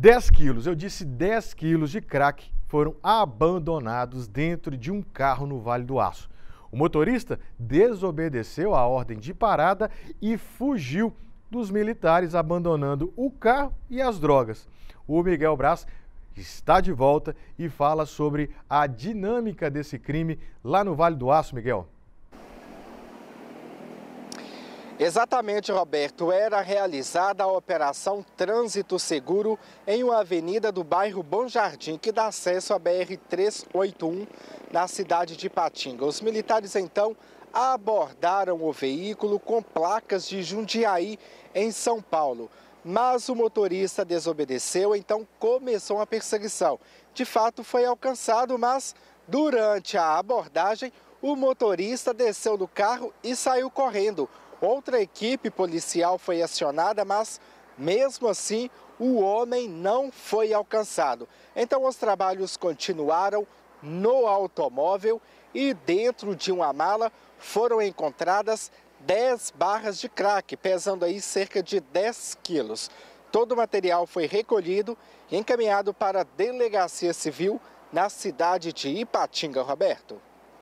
10 quilos, eu disse 10 quilos de crack foram abandonados dentro de um carro no Vale do Aço. O motorista desobedeceu a ordem de parada e fugiu dos militares, abandonando o carro e as drogas. O Miguel Braz está de volta e fala sobre a dinâmica desse crime lá no Vale do Aço, Miguel. Exatamente, Roberto, era realizada a Operação Trânsito Seguro em uma avenida do bairro Bom Jardim, que dá acesso à BR-381 na cidade de Patinga. Os militares, então, abordaram o veículo com placas de Jundiaí, em São Paulo. Mas o motorista desobedeceu, então começou uma perseguição. De fato, foi alcançado, mas durante a abordagem, o motorista desceu do carro e saiu correndo. Outra equipe policial foi acionada, mas mesmo assim o homem não foi alcançado. Então os trabalhos continuaram no automóvel e dentro de uma mala foram encontradas 10 barras de crack, pesando aí cerca de 10 quilos. Todo o material foi recolhido e encaminhado para a Delegacia Civil na cidade de Ipatinga, Roberto.